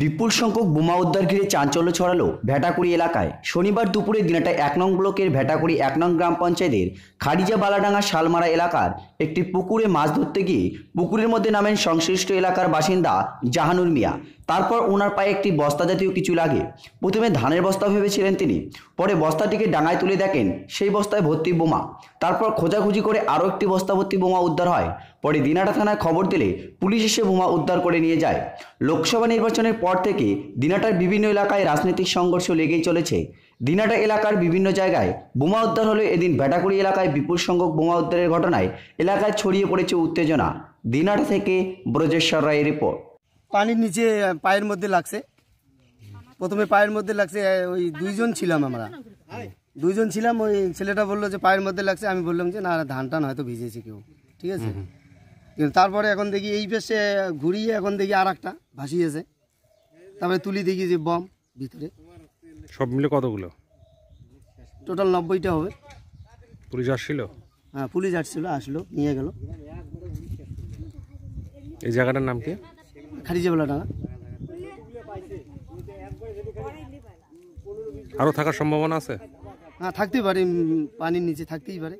বিপুল সংখ্যক বোমা উদ্ধার ঘিরে চাঞ্চল্য ছড়ালো ভেটাকুড়ি এলাকায় শনিবার দুপুরে দিনাটা এক নং ব্লকের ভেটাকুড়ি এক নং গ্রাম পঞ্চায়েতের খারিজা বালাডাঙ্গা শালমারা এলাকার একটি পুকুরে মাছ ধরতে গিয়ে পুকুরের মধ্যে নামেন সংশ্লিষ্ট এলাকার বাসিন্দা জাহানুর মিয়া তারপর ওনার পায়ে একটি বস্তা জাতীয় কিছু লাগে প্রথমে ধানের বস্তা ভেবেছিলেন তিনি পরে বস্তাটিকে ডাঙায় তুলে দেখেন সেই বস্তায় ভর্তি বোমা তারপর খোঁজাখুঁজি করে আরও একটি বস্তা ভর্তি বোমা উদ্ধার হয় পরে দিনাটা থানায় খবর দিলে পুলিশ এসে বোমা উদ্ধার করে নিয়ে যায় লোকসভা নির্বাচনের নির্বাচনের পর থেকে দিনাটার বিভিন্ন এলাকায় রাজনৈতিক সংঘর্ষ লেগেই চলেছে দিনাটা এলাকার বিভিন্ন জায়গায় বোমা উদ্ধার হলে এদিন ভেটাকুড়ি এলাকায় বিপুল সংখ্যক বোমা উদ্ধারের ঘটনায় এলাকায় ছড়িয়ে পড়েছে উত্তেজনা দিনাটা থেকে ব্রজেশ্বর রায়ের রিপোর্ট পানির নিচে পায়ের মধ্যে লাগছে প্রথমে পায়ের মধ্যে লাগছে ওই দুইজন ছিলাম আমরা দুইজন ছিলাম ওই ছেলেটা বললো যে পায়ের মধ্যে লাগছে আমি বললাম যে না ধান টান হয়তো ভিজেছে কেউ ঠিক আছে তারপরে এখন দেখি এই পেশে ঘুরিয়ে এখন দেখি আর একটা ভাসিয়েছে তারপরে তুলি দেখি যে বম ভিতরে সব মিলে কতগুলো টোটাল নব্বইটা হবে পুলিশ আসছিল হ্যাঁ পুলিশ আসছিল আসলো নিয়ে গেল এই জায়গাটার নাম কি খারিজাবেলা ডাঙা আরও থাকার সম্ভাবনা আছে হ্যাঁ থাকতেই পারে পানির নিচে থাকতেই পারে